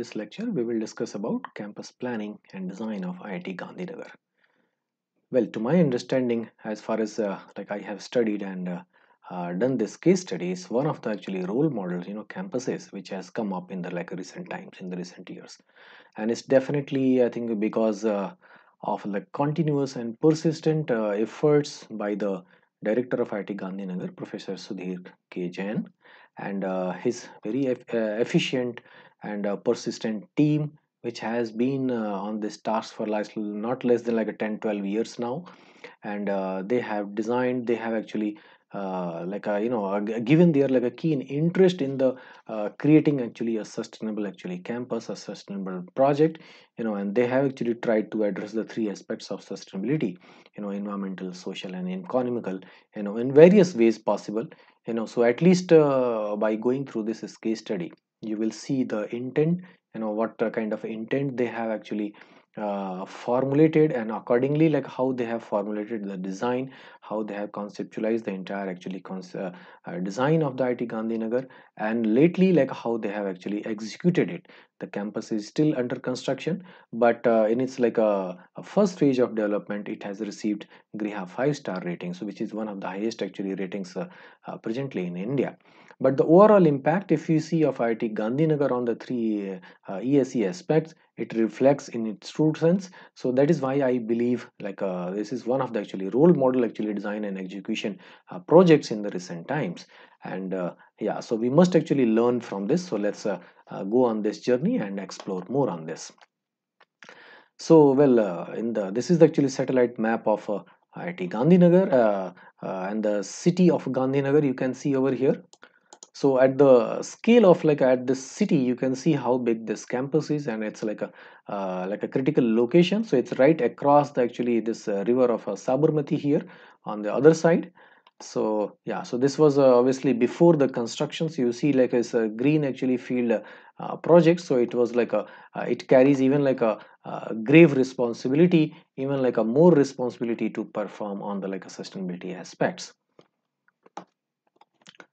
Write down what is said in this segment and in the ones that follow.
this lecture, we will discuss about campus planning and design of IIT Gandhinagar. Well, to my understanding, as far as uh, like I have studied and uh, uh, done this case study is one of the actually role models, you know, campuses which has come up in the like recent times, in the recent years. And it's definitely, I think, because uh, of the continuous and persistent uh, efforts by the director of IIT Gandhinagar, Professor Sudhir K. Jain, and uh, his very e uh, efficient and a persistent team which has been uh, on this task for like not less than like a 10 12 years now and uh, they have designed they have actually uh, like a, you know a, given their like a keen interest in the uh, creating actually a sustainable actually campus a sustainable project you know and they have actually tried to address the three aspects of sustainability you know environmental social and economical you know in various ways possible you know so at least uh, by going through this case study you will see the intent you know what uh, kind of intent they have actually uh, formulated and accordingly like how they have formulated the design how they have conceptualized the entire actually uh, uh, design of the IT Gandhinagar and lately like how they have actually executed it the campus is still under construction but uh, in its like a, uh, a, first stage of development it has received Griha 5 star rating so which is one of the highest actually ratings presently in India but the overall impact, if you see of IIT Gandhinagar on the three uh, ESE aspects, it reflects in its true sense. So that is why I believe like uh, this is one of the actually role model actually design and execution uh, projects in the recent times. And uh, yeah, so we must actually learn from this. So let's uh, uh, go on this journey and explore more on this. So well, in the this is actually satellite map of IIT Gandhinagar uh, uh, and the city of Gandhinagar you can see over here so at the scale of like at this city you can see how big this campus is and it's like a uh, like a critical location so it's right across the, actually this uh, river of uh, sabarmati here on the other side so yeah so this was uh, obviously before the constructions you see like it's a green actually field uh, project so it was like a uh, it carries even like a uh, grave responsibility even like a more responsibility to perform on the like a sustainability aspects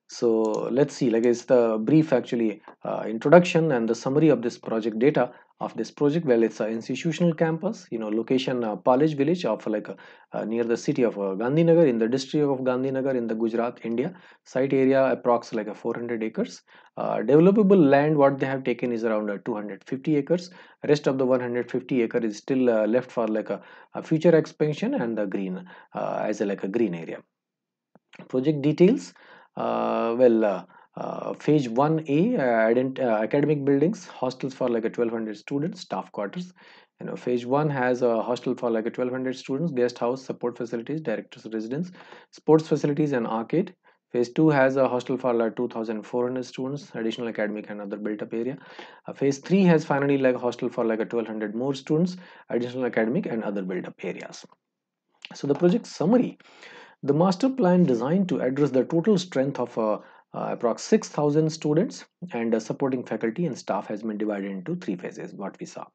so let's see, like it's the brief actually uh, introduction and the summary of this project data of this project. Well, it's an institutional campus, you know, location uh, Palej village of like uh, near the city of uh, Gandhinagar in the district of Gandhinagar in the Gujarat, India. Site area approx like a uh, 400 acres. Uh, developable land what they have taken is around 250 acres. Rest of the 150 acre is still left for like a, a, future expansion and the green as a, like a green area. Project details uh, well, uh, uh, phase 1A, academic buildings, hostels for like a 1200 students, staff quarters. You know, phase 1 has a hostel for like a 1200 students, guest house, support facilities, director's residence, sports facilities and arcade. Phase 2 has a hostel for like 2400 students, additional academic and other built up area. Uh, phase 3 has finally like a hostel for like a 1200 more students, additional academic and other built up areas. So the project summary the master plan designed to address the total strength of uh, uh, approx 6000 students and uh, supporting faculty and staff has been divided into three phases what we saw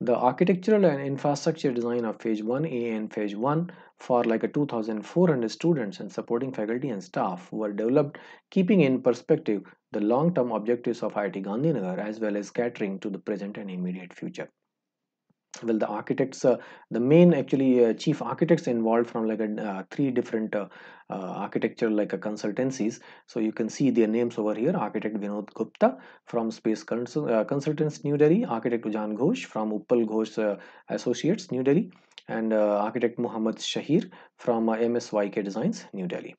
the architectural and infrastructure design of phase 1a and phase 1 for like a 2400 students and supporting faculty and staff were developed keeping in perspective the long-term objectives of IIT Gandhinagar as well as catering to the present and immediate future well the architects uh, the main actually uh, chief architects involved from like a, uh, three different uh, uh, architecture like uh, consultancies so you can see their names over here architect vinod gupta from space Cons consultants new delhi architect ujan ghosh from uppal ghosh associates new delhi and architect muhammad shahir from msyk designs new delhi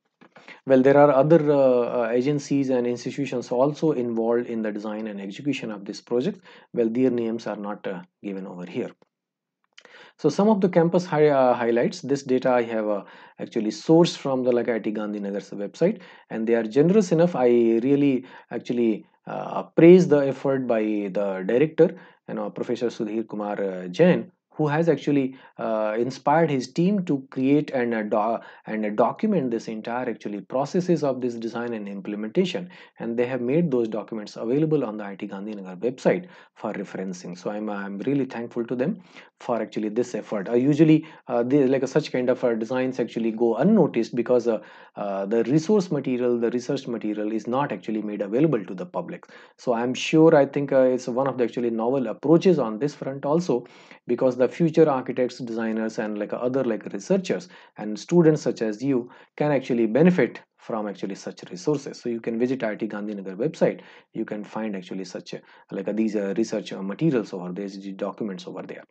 well there are other uh, uh, agencies and institutions also involved in the design and execution of this project well their names are not uh, given over here so some of the campus hi uh, highlights this data i have uh, actually sourced from the like IT Gandhinagar's website and they are generous enough i really actually uh, praise the effort by the director and you know, professor sudhir kumar jain who has actually uh, inspired his team to create and, uh, and uh, document this entire actually processes of this design and implementation and they have made those documents available on the IT Gandhinagar website for referencing so I'm, I'm really thankful to them for actually this effort uh, usually uh, they, like such kind of uh, designs actually go unnoticed because the resource material the research material is not actually made available to the public so I'm sure I think it's one of the actually novel approaches on this front also because the the future architects designers and like other like researchers and students such as you can actually benefit from actually such resources so you can visit IIT Gandhinagar website you can find actually such like these uh, research uh, materials over there these documents over there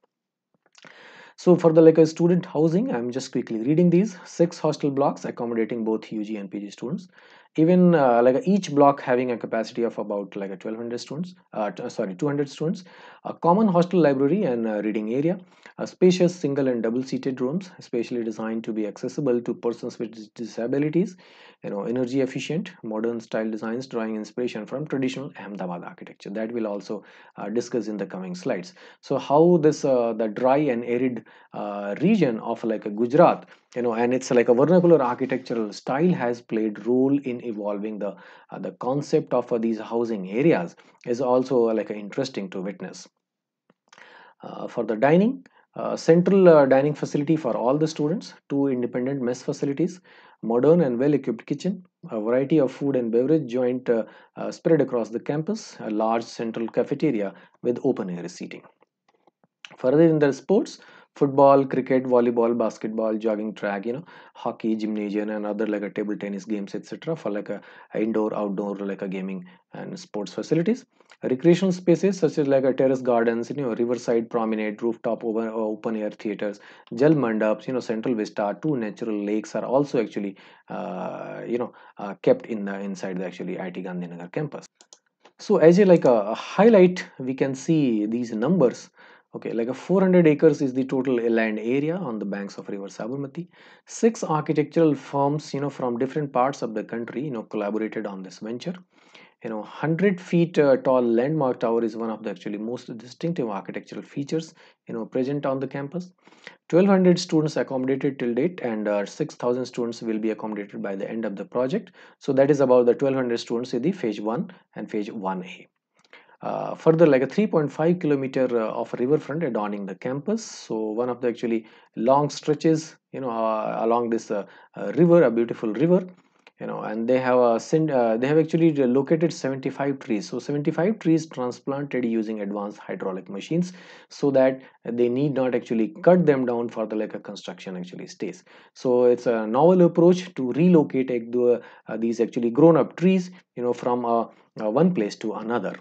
so for the like a student housing i'm just quickly reading these six hostel blocks accommodating both UG and PG students even uh, like each block having a capacity of about like a 1200 students uh, sorry 200 students a common hostel library and reading area a spacious single and double seated rooms especially designed to be accessible to persons with disabilities you know energy efficient modern style designs drawing inspiration from traditional Ahmedabad architecture that we'll also uh, discuss in the coming slides so how this uh, the dry and arid uh, region of like Gujarat you know and it's like a vernacular architectural style has played role in evolving the uh, the concept of uh, these housing areas is also like interesting to witness uh, for the dining uh, central uh, dining facility for all the students, two independent mess facilities, modern and well-equipped kitchen, a variety of food and beverage joint uh, uh, spread across the campus, a large central cafeteria with open air seating. Further in the sports, football cricket volleyball basketball jogging track you know hockey gymnasium and other like a table tennis games etc for like a indoor outdoor like a gaming and sports facilities recreational spaces such as like a terrace gardens you know riverside promenade rooftop over uh, open air theaters jal mandaps you know central vista two natural lakes are also actually uh, you know uh, kept in the inside the actually it gandhinagar campus so as a like a highlight we can see these numbers Okay, like a 400 acres is the total land area on the banks of river Sabarmati. Six architectural firms, you know, from different parts of the country, you know, collaborated on this venture. You know, 100 feet uh, tall landmark tower is one of the actually most distinctive architectural features, you know, present on the campus. 1200 students accommodated till date and uh, 6000 students will be accommodated by the end of the project. So that is about the 1200 students in the phase 1 and phase 1A. Uh, further like a 3.5 kilometer uh, of riverfront adorning the campus so one of the actually long stretches you know uh, along this uh, uh, river a beautiful river you know and they have a uh, they have actually located 75 trees so 75 trees transplanted using advanced hydraulic machines so that they need not actually cut them down for the like a construction actually stays so it's a novel approach to relocate these actually grown up trees you know from one place to another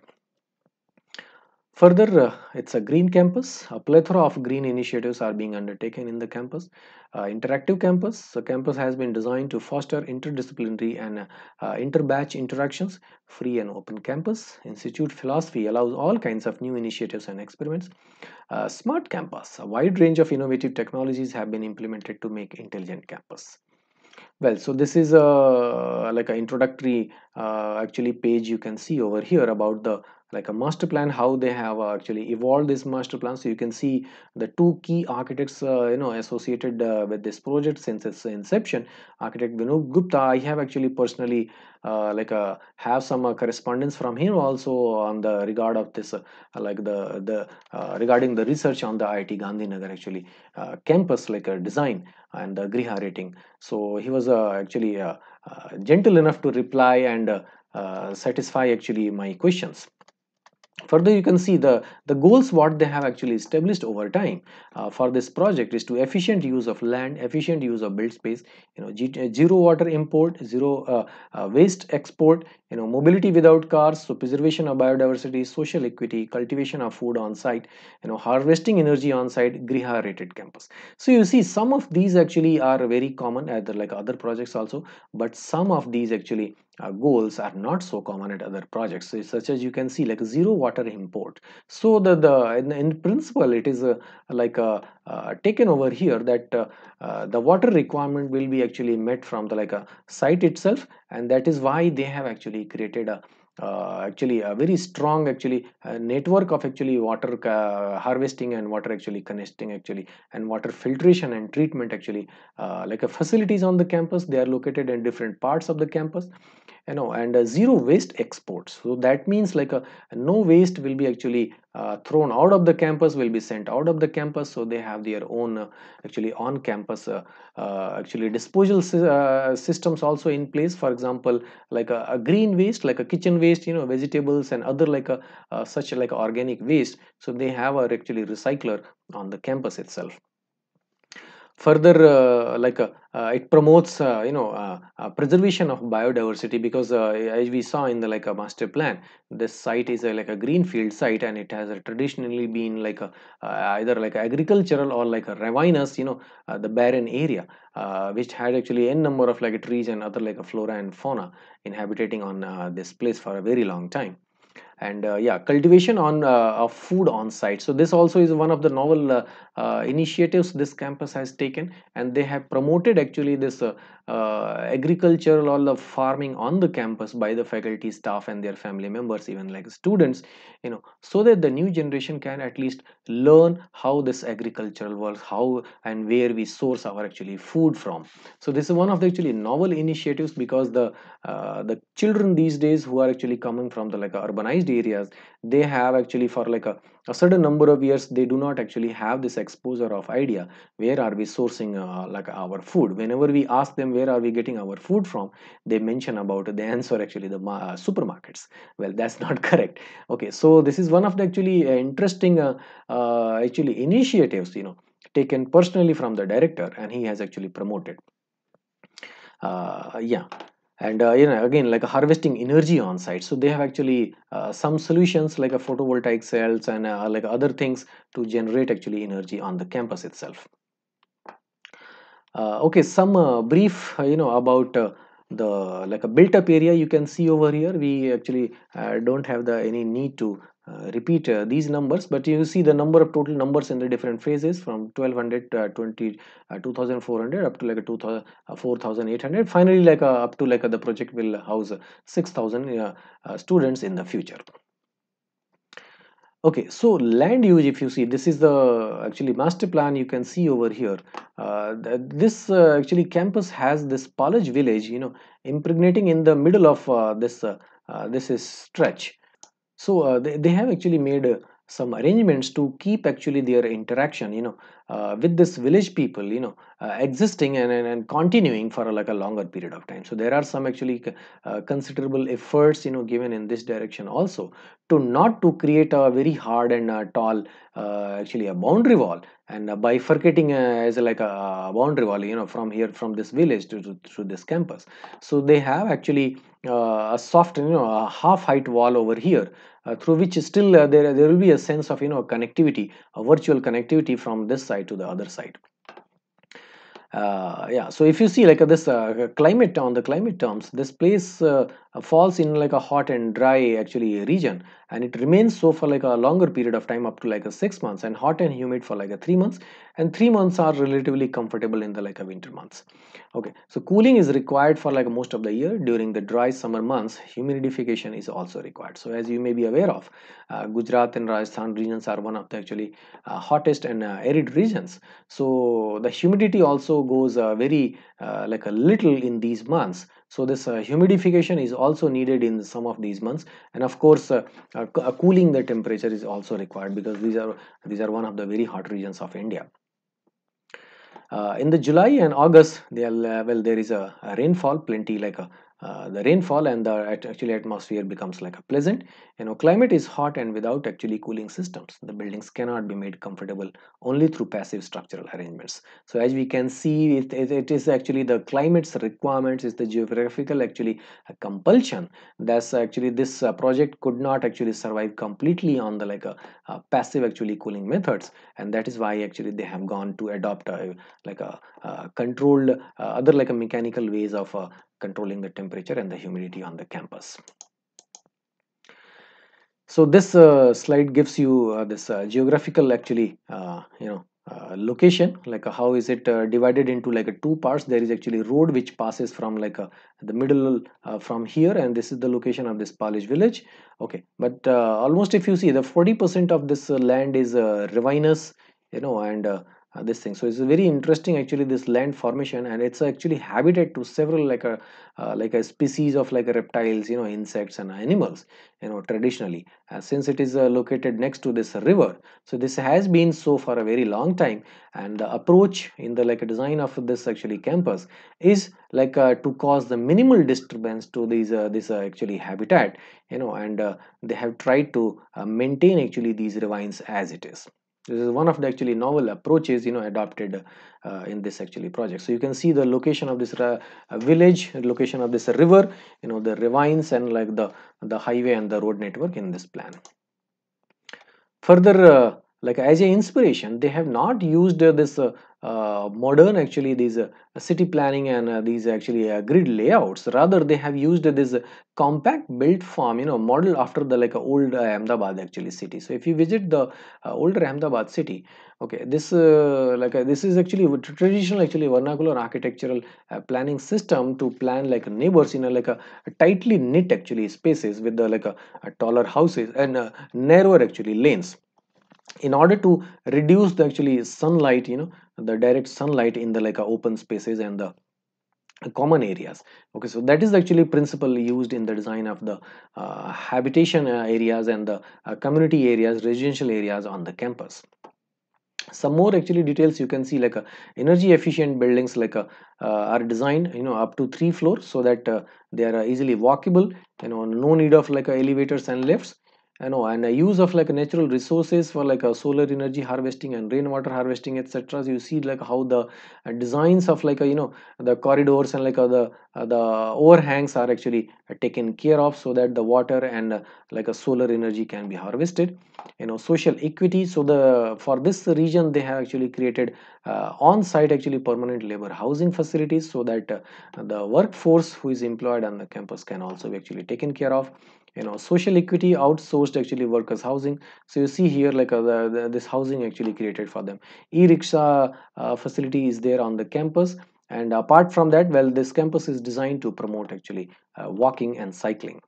Further, uh, it's a green campus. A plethora of green initiatives are being undertaken in the campus. Uh, interactive campus. The campus has been designed to foster interdisciplinary and uh, inter-batch interactions. Free and open campus. Institute philosophy allows all kinds of new initiatives and experiments. smart campus. A wide range of innovative technologies have been implemented to make intelligent campus well so this is uh, a like an introductory uh, actually page you can see over here about the like a master plan how they have actually evolved this master plan so you can see the two key architects uh, you know associated uh, with this project since its inception architect Vinod Gupta I have actually personally uh, like uh, have some uh, correspondence from him also on the regard of this uh, like the the uh, regarding the research on the IIT Gandhinagar actually campus like a design and the Griha rating so he was actually gentle enough to reply and satisfy actually my questions further you can see the the goals what they have actually established over time uh, for this project is to efficient use of land efficient use of built space you know uh, zero water import zero uh, uh, waste export you know mobility without cars so preservation of biodiversity social equity cultivation of food on site you know harvesting energy on site griha rated campus so you see some of these actually are very common at like other projects also but some of these actually uh, goals are not so common at other projects so, such as you can see like zero water import so the the in, in principle it is a, uh, like a, uh, uh, taken over here that uh, uh, the water requirement will be actually met from the like a site itself and that is why they have actually created a uh, actually a very strong actually uh, network of actually water uh, harvesting and water actually connecting actually and water filtration and treatment actually like a facilities on the campus they are located in different parts of the campus you know and zero waste exports so that means like a, no waste will be actually uh, thrown out of the campus will be sent out of the campus so they have their own uh, actually on campus uh, uh actually disposal uh, systems also in place for example like a, a, green waste like a kitchen waste you know vegetables and other like a uh, such like organic waste so they have a actually recycler on the campus itself further uh, like uh, uh it promotes uh, you know uh, preservation of biodiversity because as we saw in the like a master plan this site is a, like a greenfield site and it has traditionally been like a, either like agricultural or like a ravinous you know the barren area which had actually n number of like trees and other like a flora and fauna inhabiting on this place for a very long time and uh, yeah cultivation on uh, of food on site so this also is one of the novel uh, uh, initiatives this campus has taken and they have promoted actually this uh, uh, agricultural all the farming on the campus by the faculty staff and their family members even like students you know so that the new generation can at least learn how this agricultural works how and where we source our actually food from so this is one of the actually novel initiatives because the uh, the children these days who are actually coming from the like urbanized areas they have actually for like a, a certain number of years they do not actually have this exposure of idea where are we sourcing uh, like our food whenever we ask them where are we getting our food from they mention about the answer actually the uh, supermarkets well that's not correct okay so this is one of the actually uh, interesting uh, uh, actually initiatives you know taken personally from the director and he has actually promoted uh, yeah and uh, you know again like harvesting energy on site so they have actually uh, some solutions like a photovoltaic cells and uh, like other things to generate actually energy on the campus itself uh, okay some uh, brief uh, you know about the like a built up area you can see over here we actually don't have the any need to uh, repeat uh, these numbers but you see the number of total numbers in the different phases from 1200 uh, uh 2400 up to like a uh, 4800 finally like up to like the project will house 6000 students in the future okay so land use if you see this is the actually master plan you can see over here uh, this uh, actually campus has this Palaj village you know impregnating in the middle of uh, this this is stretch so uh, they, they have actually made uh, some arrangements to keep actually their interaction you know uh, with this village people you know uh, existing and, and, and, continuing for like a longer period of time so there are some actually uh, considerable efforts you know given in this direction also to not to create a very hard and uh, tall uh, actually a boundary wall and uh, bifurcating uh, as like a boundary wall you know from here from this village to, to, to this campus so they have actually uh, a soft you know a half height wall over here uh, through which still uh, there there will be a sense of you know connectivity a virtual connectivity from this side to the other side uh, yeah so if you see like uh, this uh, climate on the climate terms this place uh, falls in like a hot and dry actually region and it remains so for like a longer period of time up to like a six months and hot and humid for like a three months and three months are relatively comfortable in the like a winter months okay so cooling is required for like most of the year during the dry summer months humidification is also required so as you may be aware of uh, gujarat and rajasthan regions are one of the actually uh, hottest and uh, arid regions so the humidity also goes uh, very uh, like a little in these months so this uh, humidification is also needed in some of these months and of course uh, uh, cooling the temperature is also required because these are these are one of the very hot regions of india uh, in the july and august are, uh, well there is a, a, rainfall plenty like a uh, the rainfall and the at actually atmosphere becomes like a pleasant you know climate is hot and without actually cooling systems the buildings cannot be made comfortable only through passive structural arrangements so as we can see it, it, it is actually the climate's requirements is the geographical actually uh, compulsion that's actually this uh, project could not actually survive completely on the like a, uh, a, uh, passive actually cooling methods and that is why actually they have gone to adopt a, like a, a controlled uh, other like a mechanical ways of controlling the temperature and the humidity on the campus. So this uh, slide gives you uh, this uh, geographical actually, uh, you know, uh, location like uh, how is it divided into like a two parts there is actually road which passes from like the middle from here and this is the location of this Polish village okay but almost if you see the 40% of this land is uh, ravinous you know and uh, this thing so it's very interesting actually this land formation and it's actually habitat to several like a uh, like a species of like reptiles you know insects and animals you know traditionally uh, since it is uh, located next to this river so this has been so for a very long time and the approach in the like a design of this actually campus is like uh, to cause the minimal disturbance to these uh, this actually habitat you know and they have tried to maintain actually these ravines as it is this is one of the actually novel approaches you know adopted uh, in this actually project so you can see the location of this uh, village location of this river you know the ravines and like the the highway and the road network in this plan further uh, like as an inspiration they have not used this uh, uh, modern actually these uh, city planning and these actually grid layouts rather they have used this compact built form you know model after the like old Ahmedabad actually city so if you visit the older Ahmedabad city okay this uh, like uh, this is actually traditional actually vernacular architectural uh, planning system to plan like neighbors in a like a, tightly knit actually spaces with the like a, a taller houses and narrower actually lanes in order to reduce the actually sunlight you know the direct sunlight in the like uh, open spaces and the common areas okay so that is actually principle used in the design of the uh, habitation uh, areas and the uh, community areas residential areas on the campus some more actually details you can see like a uh, energy efficient buildings like a uh, uh, are designed you know up to three floors so that they are easily walkable you know no need of like elevators and lifts you know and a use of like natural resources for like a uh, solar energy harvesting and rainwater harvesting etc so you see like how the uh, designs of like a, uh, you know the corridors and like a, the the overhangs are actually taken care of so that the water and like a solar energy can be harvested you know social equity so the for this region they have actually created uh, on-site actually permanent labor housing facilities so that uh, the workforce who is employed on the campus can also be actually taken care of you know social equity outsourced actually workers housing so you see here like uh, the, the, this housing actually created for them e-rickshaw uh, facility is there on the campus and apart from that well this campus is designed to promote actually uh, walking and cycling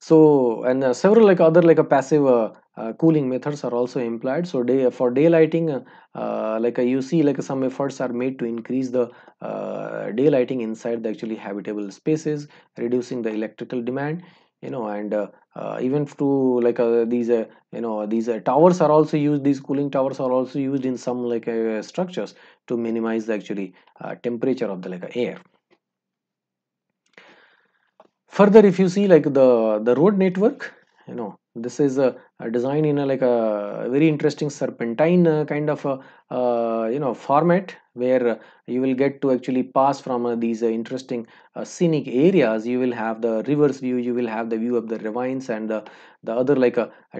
so and uh, several like other like a passive uh, uh, cooling methods are also employed so day for daylighting uh, uh like uh, you see like some efforts are made to increase the uh, daylighting inside the actually habitable spaces reducing the electrical demand you know and uh, even to like these you know these towers are also used these cooling towers are also used in some like structures to minimize the actually temperature of the like air further if you see like the the road network you know this is a, a, design in a, like a very interesting serpentine uh, kind of a, uh, you know format where uh, you will get to actually pass from uh, these uh, interesting uh, scenic areas you will have the reverse view you will have the view of the ravines and the other like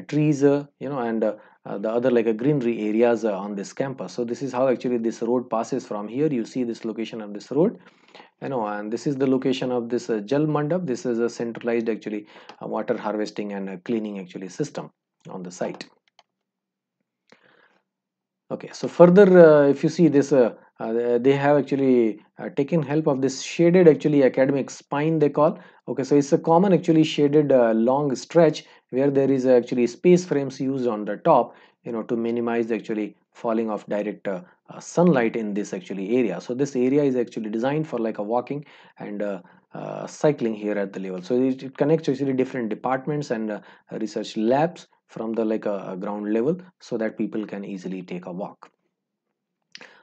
trees you know and the other like a greenery areas on this campus so this is how actually this road passes from here you see this location of this road you know and this is the location of this uh, jal mandap this is a centralized actually uh, water harvesting and uh, cleaning actually system on the site okay so further uh, if you see this uh, uh, they have actually taken help of this shaded actually academic spine they call okay so it's a common actually shaded long stretch where there is actually space frames used on the top you know to minimize actually falling of direct uh, sunlight in this actually area so this area is actually designed for like a walking and uh, uh, cycling here at the level so it, it connects actually different departments and uh, research labs from the like a, a ground level so that people can easily take a walk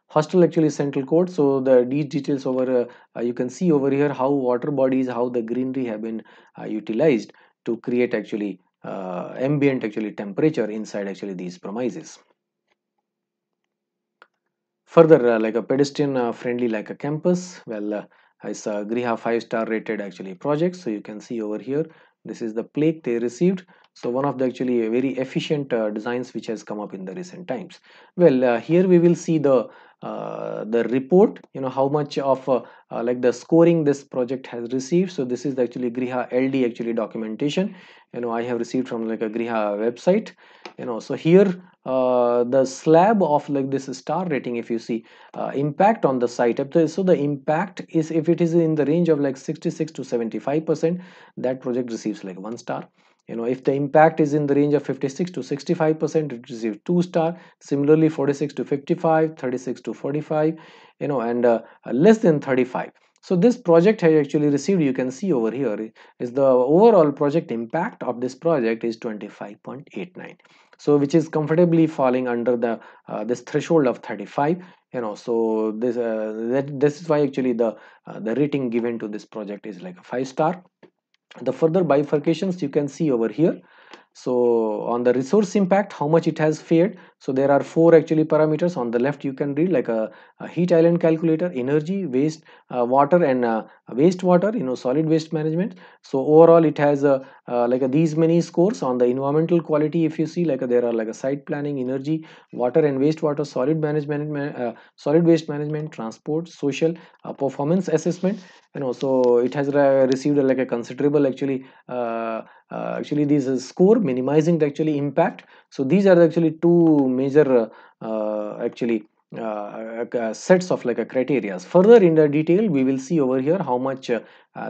hostel actually central court so the these details over uh, uh, you can see over here how water bodies how the greenery have been utilized to create actually ambient actually temperature inside actually these premises Further, uh, like a pedestrian uh, friendly like a campus, well, uh, it's a Griha 5 star rated actually project. So you can see over here, this is the plaque they received. So one of the actually very efficient designs which has come up in the recent times. Well, here we will see the uh, the report you know how much of uh, uh, like the scoring this project has received so this is actually griha ld actually documentation you know i have received from like a griha website you know so here uh, the slab of like this star rating if you see uh, impact on the site so the impact is if it is in the range of like 66 to 75 percent that project receives like one star you know if the impact is in the range of 56 to 65 percent it receives two star similarly 46 to 55 36 to 45 you know and uh, less than 35 so this project has actually received you can see over here is the overall project impact of this project is 25.89 so which is comfortably falling under the uh, this threshold of 35 you know so this uh, that, this is why actually the uh, the rating given to this project is like a five star the further bifurcations you can see over here so on the resource impact how much it has failed so there are four actually parameters on the left you can read like a, a heat island calculator energy waste uh, water and uh, wastewater you know solid waste management so overall it has uh, uh like a, these many scores on the environmental quality if you see like a, there are like a site planning energy water and wastewater solid management uh, solid waste management transport social uh, performance assessment you know so it has received like a considerable actually actually this score minimizing the actually impact so these are actually two major uh, actually uh, uh, sets of like a uh, criteria. Further in the detail, we will see over here how much uh,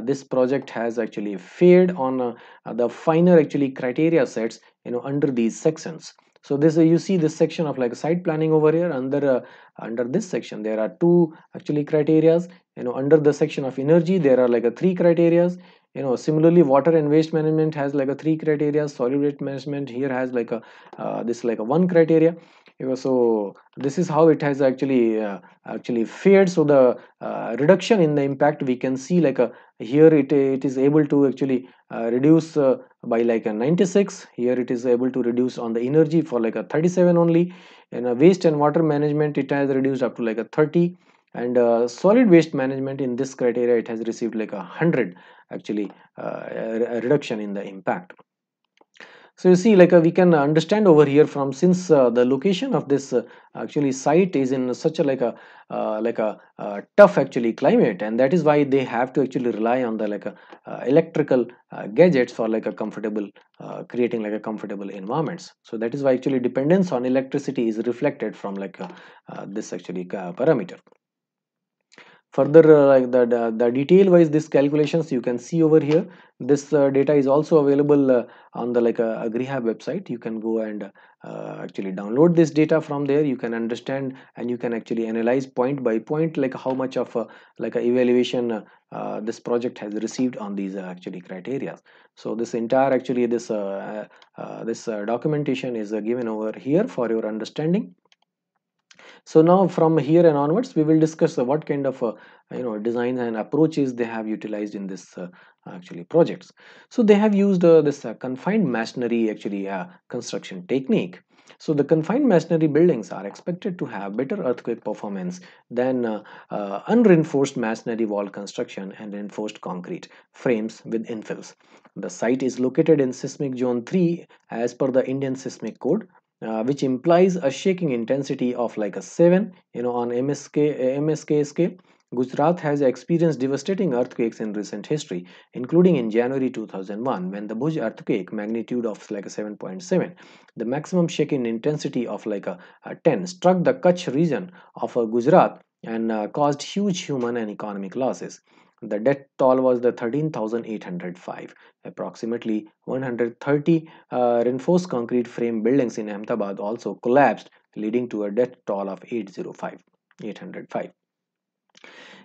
this project has actually failed on uh, the finer actually criteria sets, you know, under these sections. So this you see this section of like site planning over here under under this section there are two actually criterias you know under the section of energy there are like a three criterias you know similarly water and waste management has like a three criteria solid waste management here has like a uh, this like a one criteria so this is how it has actually uh, actually fared so the uh, reduction in the impact we can see like a here it it is able to actually uh, reduce uh, by like a 96 here it is able to reduce on the energy for like a 37 only and uh, waste and water management it has reduced up to like a 30 and uh, solid waste management in this criteria it has received like a 100 actually uh, a reduction in the impact so you see like uh, we can understand over here from since uh, the location of this uh, actually site is in such a like a uh, like a uh, tough actually climate and that is why they have to actually rely on the like a, electrical gadgets for like a comfortable creating like a comfortable environments so that is why actually dependence on electricity is reflected from like this actually parameter further uh, like the, the, the, detail wise this calculations you can see over here this uh, data is also available uh, on the like uh, GRIHA website you can go and uh, actually download this data from there you can understand and you can actually analyze point by point like how much of uh, like a evaluation uh, this project has received on these actually criteria so this entire actually this this documentation is given over here for your understanding so now from here and onwards we will discuss what kind of uh, you know designs and approaches they have utilized in this uh, actually projects so they have used uh, this confined masonry actually construction technique so the confined masonry buildings are expected to have better earthquake performance than uh, uh, unreinforced masonry wall construction and reinforced concrete frames with infills. The site is located in seismic zone 3 as per the Indian seismic code uh, which implies a shaking intensity of like a 7 you know on MSK uh, MSK scale Gujarat has experienced devastating earthquakes in recent history including in January 2001 when the Bhuj earthquake magnitude of like a 7.7 the maximum shaking intensity of like a, a 10 struck the Kutch region of uh, Gujarat and uh, caused huge human and economic losses the death toll was the 13,805. Approximately 130 uh, reinforced concrete frame buildings in Ahmedabad also collapsed, leading to a death toll of 805.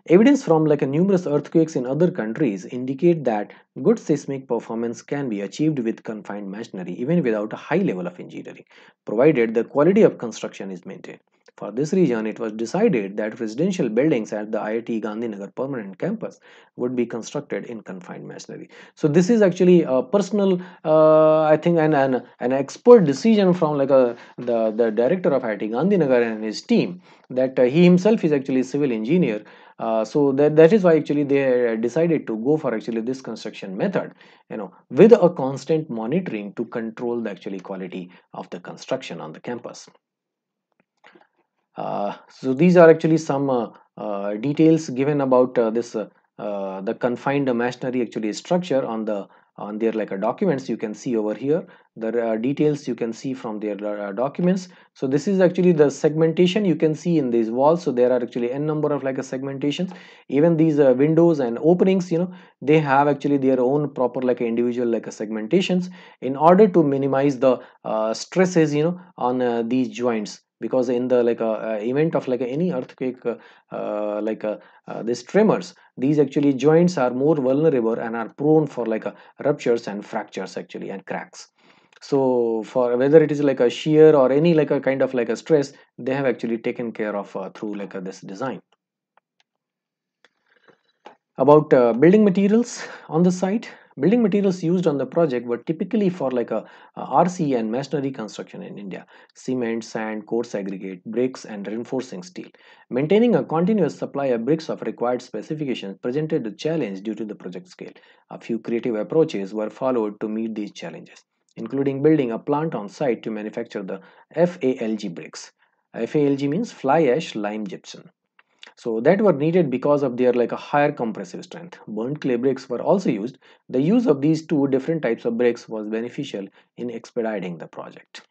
Evidence from like numerous earthquakes in other countries indicate that good seismic performance can be achieved with confined machinery even without a high level of engineering, provided the quality of construction is maintained. For this reason, it was decided that residential buildings at the IIT Gandhinagar permanent campus would be constructed in confined masonry. So this is actually a personal, uh, I think, an, an, an expert decision from like a, uh, the, the director of IIT Gandhinagar and his team that uh, he himself is actually a civil engineer uh, so that that is why actually they uh, decided to go for actually this construction method you know with a constant monitoring to control the actually quality of the construction on the campus uh, so these are actually some uh, uh, details given about this the confined machinery actually structure on the on their like a documents you can see over here the details you can see from their documents so this is actually the segmentation you can see in these walls so there are actually n number of like a segmentations even these uh, windows and openings you know they have actually their own proper like individual like a segmentations in order to minimize the uh, stresses you know on uh, these joints because in the like uh, uh, event of like any earthquake uh, uh like uh, uh, these tremors these actually joints are more vulnerable and are prone for like ruptures and fractures actually and cracks so for whether it is like a shear or any like a kind of like a stress they have actually taken care of through like this design about building materials on the site Building materials used on the project were typically for like a, a RC and masonry construction in India, cement, sand, coarse aggregate, bricks and reinforcing steel. Maintaining a continuous supply of bricks of required specifications presented a challenge due to the project scale. A few creative approaches were followed to meet these challenges, including building a plant on site to manufacture the FALG bricks. FALG means fly ash lime gypsum so that were needed because of their like a higher compressive strength. Burnt clay bricks were also used. The use of these two different types of bricks was beneficial in expediting the project.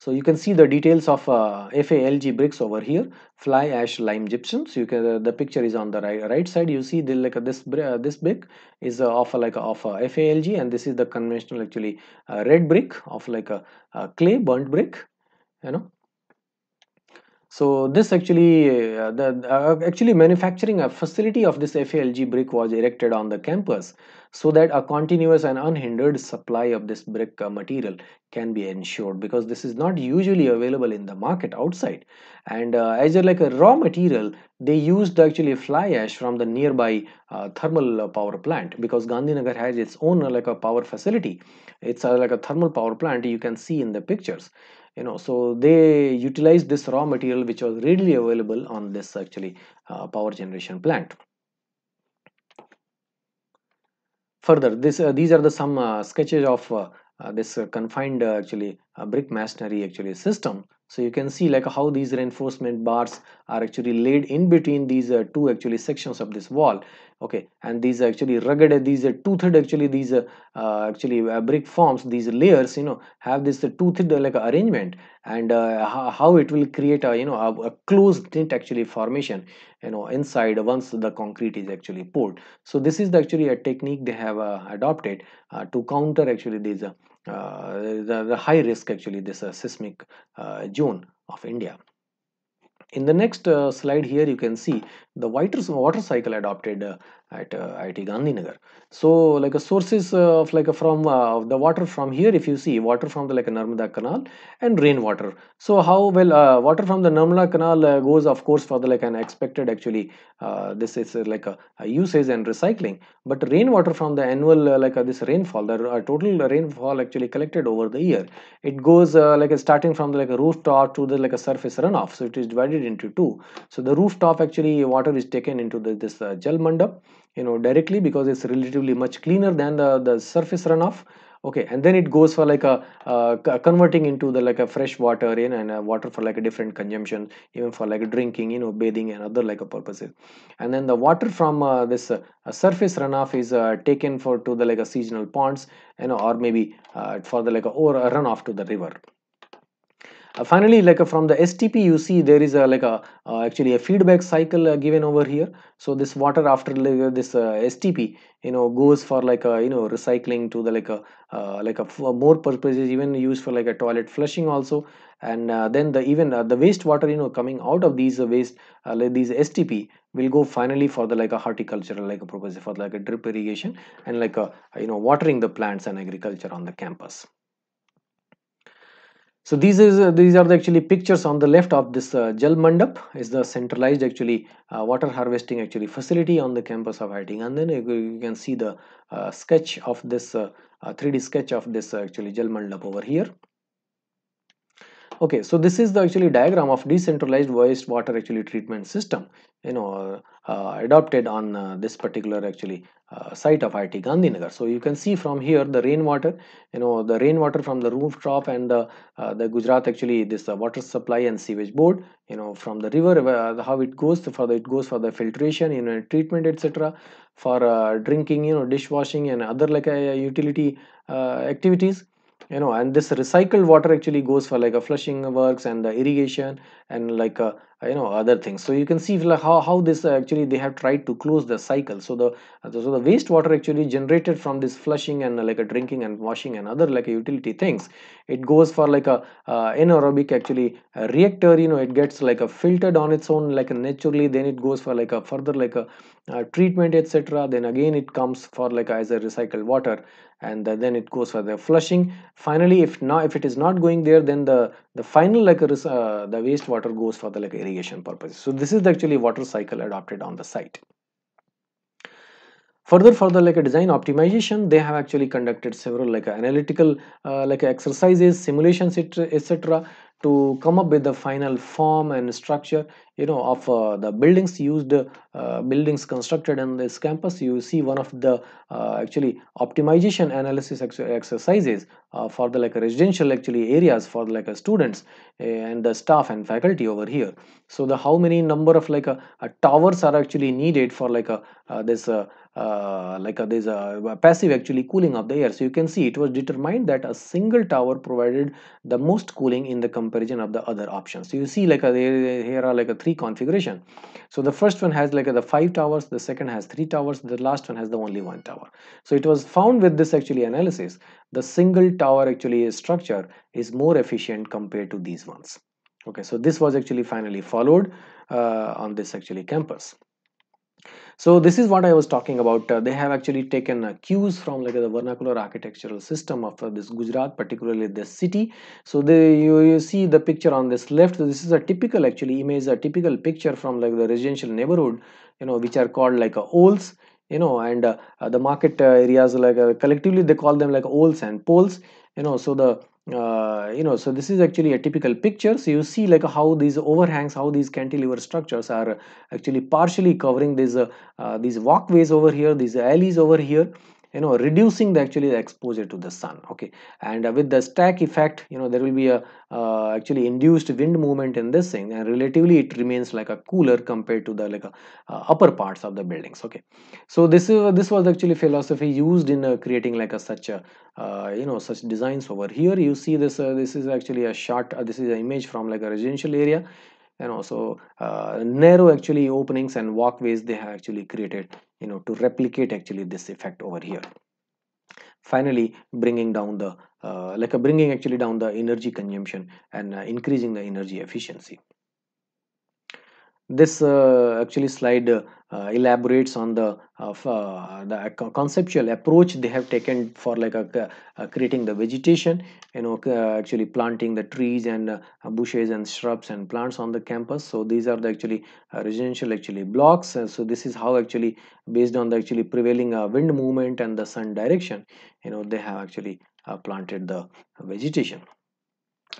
So you can see the details of uh, FALG bricks over here, fly ash lime gypsum. So you can uh, the picture is on the right, right side. You see the like uh, this uh, this brick is uh, of like of uh, FALG, and this is the conventional actually uh, red brick of like a, clay burnt brick. You know, so this actually, uh, the, uh, actually manufacturing a facility of this FALG brick was erected on the campus so that a continuous and unhindered supply of this brick uh, material can be ensured because this is not usually available in the market outside. And uh, as a, like a raw material, they used actually fly ash from the nearby uh, thermal uh, power plant because Gandhinagar has its own like a power facility. It's like a thermal power plant you can see in the pictures you know so they utilized this raw material which was readily available on this actually uh, power generation plant further this uh, these are the some uh, sketches of uh, uh, this confined actually brick masonry actually system so you can see like how these reinforcement bars are actually laid in between these uh, two actually sections of this wall okay and these are actually rugged uh, these are uh, toothed actually these uh, uh, actually uh, brick forms these layers you know have this toothed like arrangement and how it will create a you know a, a closed knit actually formation you know inside once the concrete is actually poured so this is actually a technique they have adopted to counter actually these uh, the, the, high risk actually this uh, seismic uh, zone of India. In the next uh, slide here you can see the water, water cycle adopted uh, at uh, IIT Gandhinagar. So like a sources uh, of like a from uh, the water from here if you see water from the like a Narmada canal and rainwater. So how well uh, water from the Narmada canal uh, goes of course for the like an expected actually uh, this is like a, a, usage and recycling but rainwater from the annual like this rainfall the total rainfall actually collected over the year it goes like starting from the like a rooftop to the like a surface runoff so it is divided into two so the rooftop actually water is taken into the, this uh, jal mandap you know directly because it's relatively much cleaner than the the surface runoff okay and then it goes for like a converting into the like a fresh water in and water for like a different consumption even for like drinking you know bathing and other like a purposes and then the water from uh, this uh, surface runoff is uh, taken for to the like a seasonal ponds you know or maybe uh, for the like a or a runoff to the river finally like uh, from the STP you see there is a like a uh, actually a feedback cycle uh, given over here so this water after this STP you know goes for like a you know recycling to the like a like a more purposes even used for like a toilet flushing also and uh, then the even uh, the wastewater you know coming out of these uh, waste uh, like these stp will go finally for the like a horticultural like a purpose for like a drip irrigation and like a you know watering the plants and agriculture on the campus so these is uh, these are the actually pictures on the left of this uh, Jal Mandap is the centralized actually uh, water harvesting actually facility on the campus of IIT and then uh, you, can see the uh, sketch of this 3D uh, sketch of this actually Jal Mandap over here. Okay, so this is the actually diagram of decentralized wastewater actually treatment system you know adopted on this particular actually uh, site of IIT Gandhinagar. So you can see from here the rainwater, you know, the rainwater from the rooftop and the, uh, the Gujarat actually this uh, water supply and sewage board, you know, from the river, uh, how it goes The for the, it goes for the filtration, you know, treatment, etc. For uh, drinking, you know, dishwashing and other like uh, utility activities you know and this recycled water actually goes for like a flushing works and the irrigation and like a, uh, you know other things so you can see like how, how this actually they have tried to close the cycle so the so the wastewater actually generated from this flushing and like a drinking and washing and other like a utility things it goes for like a uh, anaerobic actually a reactor you know it gets like a filtered on its own like naturally then it goes for like a further like a, a treatment etc then again it comes for like a, as a recycled water and then it goes for the flushing finally if now if it is not going there then the the final like uh, the wastewater goes for the like irrigation purposes so this is actually water cycle adopted on the site further for the like a design optimization they have actually conducted several like analytical uh, like exercises simulations etc to come up with the final form and structure you know of uh, the buildings used uh, buildings constructed in this campus you see one of the uh, actually optimization analysis ex exercises uh, for the like residential actually areas for like uh, students and the staff and faculty over here so the how many number of like uh, towers are actually needed for like a this like a, this passive actually cooling of the air so you can see it was determined that a single tower provided the most cooling in the comparison of the other options so you see like a, here are like a three configuration so the first one has like the five towers the second has three towers the last one has the only one tower so it was found with this actually analysis the single tower actually structure is more efficient compared to these ones okay so this was actually finally followed uh, on this actually campus so this is what i was talking about uh, they have actually taken uh, cues from like the vernacular architectural system of uh, this gujarat particularly this city so the you, you see the picture on this left so this is a typical actually image a typical picture from like the residential neighborhood you know which are called like uh, olds you know and uh, uh, the market uh, areas like collectively they call them like olds and poles you know so the uh, you know so this is actually a typical picture so you see like how these overhangs how these cantilever structures are actually partially covering these uh, uh, these walkways over here these alleys over here you know reducing the actually the exposure to the sun okay and uh, with the stack effect you know there will be a uh, actually induced wind movement in this thing and relatively it remains like a cooler compared to the like a, uh, uh, upper parts of the buildings okay so this is uh, this was actually philosophy used in uh, creating like a such a you know such designs over here you see this this is actually a shot this is an image from like a residential area and also uh, narrow actually openings and walkways they have actually created you know to replicate actually this effect over here finally bringing down the uh, like a bringing actually down the energy consumption and uh, increasing the energy efficiency this uh, actually slide uh, elaborates on the uh, the conceptual approach they have taken for like a, uh, creating the vegetation you know uh, actually planting the trees and bushes and shrubs and plants on the campus so these are the actually residential actually blocks so this is how actually based on the actually prevailing wind movement and the sun direction you know they have actually planted the vegetation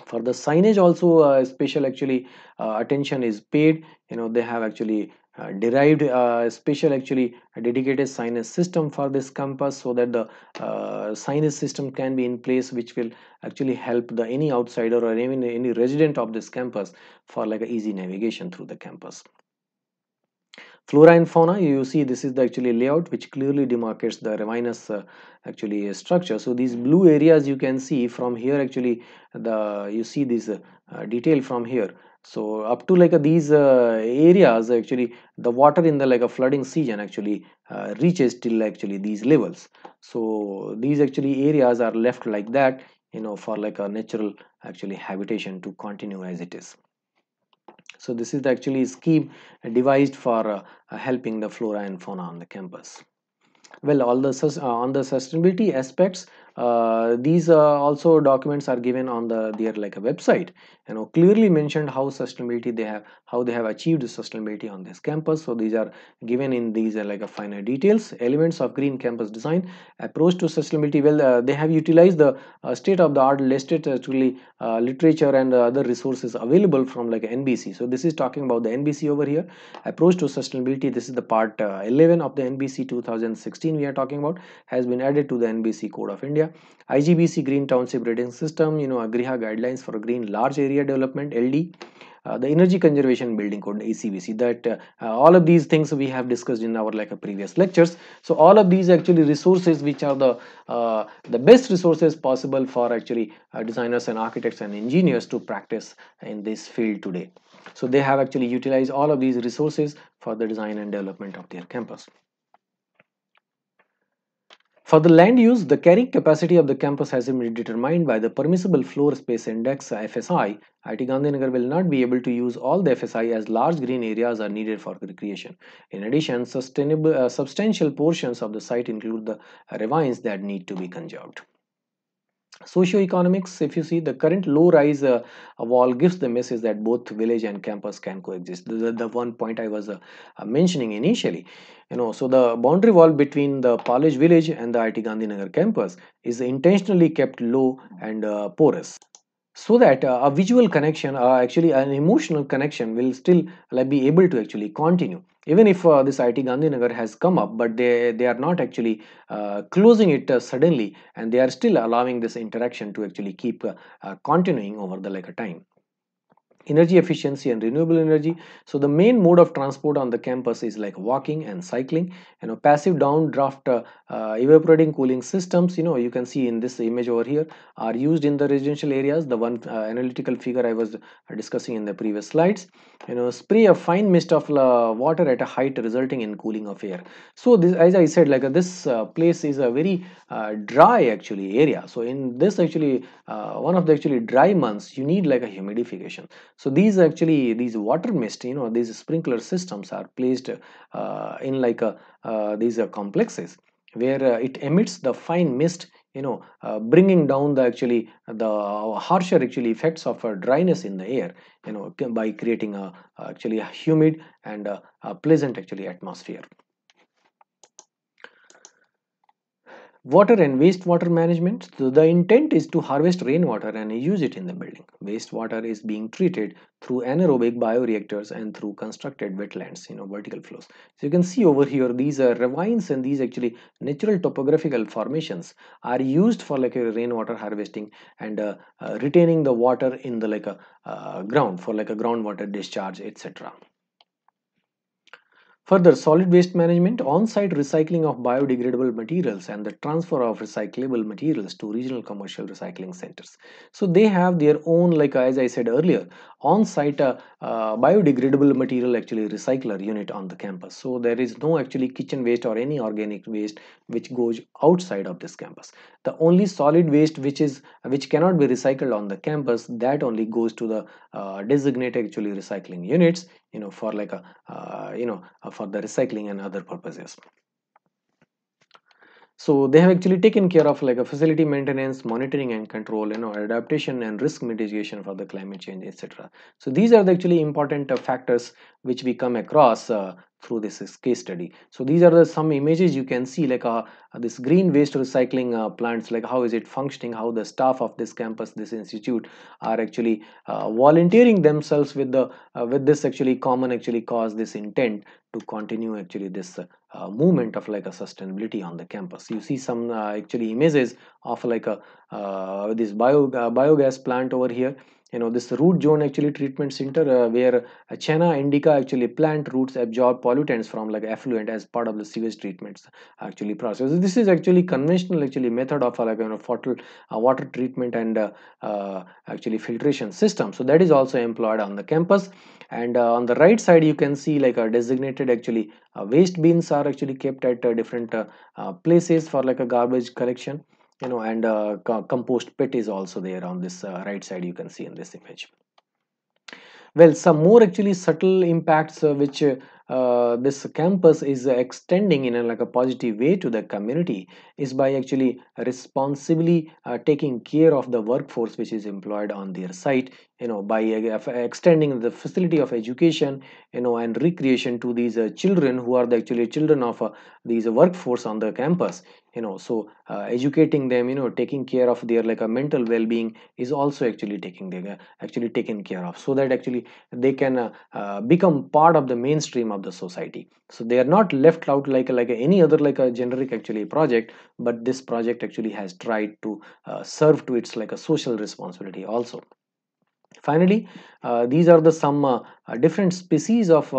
for the signage also uh, special actually uh, attention is paid you know they have actually uh, derived uh, special actually dedicated signage system for this campus so that the uh, signage system can be in place which will actually help the any outsider or even any resident of this campus for like easy navigation through the campus Flora and fauna, you see this is the actually layout which clearly demarcates the ravenous uh, actually uh, structure. So these blue areas you can see from here actually the you see this uh, uh, detail from here so up to like uh, these uh, areas actually the water in the like a flooding season actually uh, reaches till actually these levels so these actually areas are left like that you know for like a natural actually habitation to continue as it is so this is actually a scheme devised for uh, helping the flora and fauna on the campus. Well, all the uh, on the sustainability aspects, uh, these uh, also documents are given on the their like a website you know clearly mentioned how sustainability they have how they have achieved sustainability on this campus so these are given in these uh, like a uh, finer details elements of green campus design approach to sustainability well uh, they have utilized the uh, state of the art listed actually uh, uh, literature and other resources available from like nbc so this is talking about the nbc over here approach to sustainability this is the part 11 of the nbc 2016 we are talking about has been added to the nbc code of india IGBC Green Township Rating System, you know, AGRIHA guidelines for green large area development, LD, uh, the energy conservation building code ACBC that uh, all of these things we have discussed in our like uh, previous lectures so all of these actually resources which are the uh, the best resources possible for actually uh, designers and architects and engineers to practice in this field today so they have actually utilized all of these resources for the design and development of their campus for the land use, the carrying capacity of the campus has been determined by the Permissible Floor Space Index FSI. IIT Gandhinagar will not be able to use all the FSI as large green areas are needed for recreation. In addition, sustainable, uh, substantial portions of the site include the ravines that need to be conserved. Socioeconomics, if you see the current low rise uh, wall gives the message that both village and campus can coexist. The, the one point I was uh, uh, mentioning initially, you know, so the boundary wall between the Palej village and the IT Gandhinagar campus is intentionally kept low and uh, porous so that uh, a visual connection uh, actually an emotional connection will still like, be able to actually continue even if uh, this IIT Gandhinagar has come up but they they are not actually uh, closing it uh, suddenly and they are still allowing this interaction to actually keep uh, uh, continuing over the like a time energy efficiency and renewable energy so the main mode of transport on the campus is like walking and cycling you know passive downdraft uh, uh, evaporating cooling systems you know you can see in this image over here are used in the residential areas the one uh, analytical figure i was discussing in the previous slides you know spray a fine mist of uh, water at a height resulting in cooling of air so this as i said like uh, this uh, place is a very dry actually area so in this actually one of the actually dry months you need like a humidification so these actually these water mist you know these sprinkler systems are placed uh, in like a, uh, these are complexes where uh, it emits the fine mist you know uh, bringing down the actually the harsher actually effects of uh, dryness in the air you know by creating a actually a humid and a pleasant actually atmosphere Water and wastewater management. So the intent is to harvest rainwater and use it in the building. Wastewater is being treated through anaerobic bioreactors and through constructed wetlands, you know, vertical flows. So you can see over here, these are ravines and these actually natural topographical formations are used for like a rainwater harvesting and uh, uh, retaining the water in the like a uh, ground for like a groundwater discharge, etc. Further, solid waste management, on-site recycling of biodegradable materials and the transfer of recyclable materials to regional commercial recycling centers. So they have their own, like as I said earlier, on-site a uh, uh, biodegradable material actually recycler unit on the campus so there is no actually kitchen waste or any organic waste which goes outside of this campus the only solid waste which is which cannot be recycled on the campus that only goes to the uh, designated actually recycling units you know for like a uh, you know uh, for the recycling and other purposes so they have actually taken care of like a facility maintenance monitoring and control you know adaptation and risk mitigation for the climate change etc so these are the actually important uh, factors which we come across uh, through this case study. So these are the, some images you can see like uh, uh, this green waste recycling uh, plants like how is it functioning, how the staff of this campus, this institute are actually uh, volunteering themselves with the uh, with this actually common actually cause this intent to continue actually this uh, movement of like a sustainability on the campus. You see some actually images of like a this bio biogas plant over here you know this root zone actually treatment center uh, where uh, Chana indica actually plant roots absorb pollutants from like effluent as part of the sewage treatments actually process this is actually conventional actually method of uh, like you know water, uh, water treatment and uh, uh, actually filtration system so that is also employed on the campus and on the right side you can see like a designated actually waste bins are actually kept at different places for like a garbage collection you know and uh, compost pit is also there on this uh, right side you can see in this image well some more actually subtle impacts uh, which uh, this campus is extending in a, like a positive way to the community is by actually responsibly uh, taking care of the workforce which is employed on their site you know by extending the facility of education you know and recreation to these uh, children who are the actually children of uh, these workforce on the campus you know so uh, educating them you know taking care of their like a uh, mental well-being is also actually taking their uh, actually taken care of so that actually they can uh, uh, become part of the mainstream of the society so they are not left out like like any other like a uh, generic actually project but this project actually has tried to serve to its like a social responsibility also finally these are the some different species of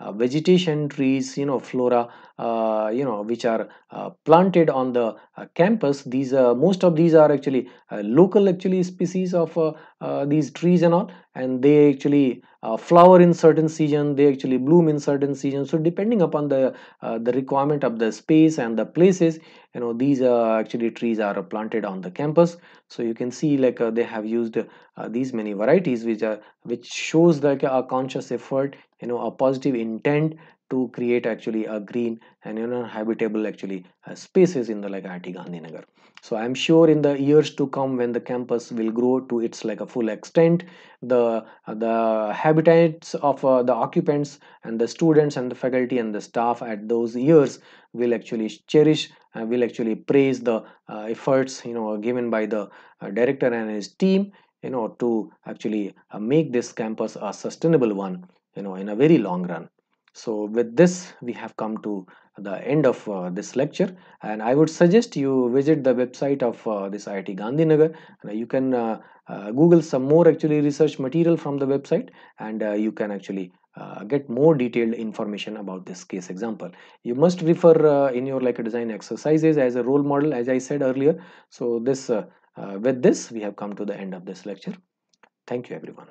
uh, vegetation trees you know flora uh, you know which are uh, planted on the uh, campus these most of these are actually uh, local actually species of uh, these trees and all and they actually uh, flower in certain season they actually bloom in certain season so depending upon the uh, the requirement of the space and the places you know these uh, actually trees are planted on the campus so you can see like uh, they have used uh, these many varieties which are which shows like a conscious effort you know a positive intent to create actually a green and you know habitable actually uh, spaces in the like IIT Gandhinagar. So I'm sure in the years to come when the campus will grow to its like a full extent, the uh, the habitats of uh, the occupants and the students and the faculty and the staff at those years will actually cherish uh, will actually praise the uh, efforts you know given by the uh, director and his team you know to actually uh, make this campus a sustainable one you know in a very long run so with this we have come to the end of uh, this lecture and I would suggest you visit the website of uh, this IIT Gandhinagar uh, you can uh, uh, google some more actually research material from the website and you can actually get more detailed information about this case example you must refer in your like design exercises as a role model as I said earlier so this with this we have come to the end of this lecture thank you everyone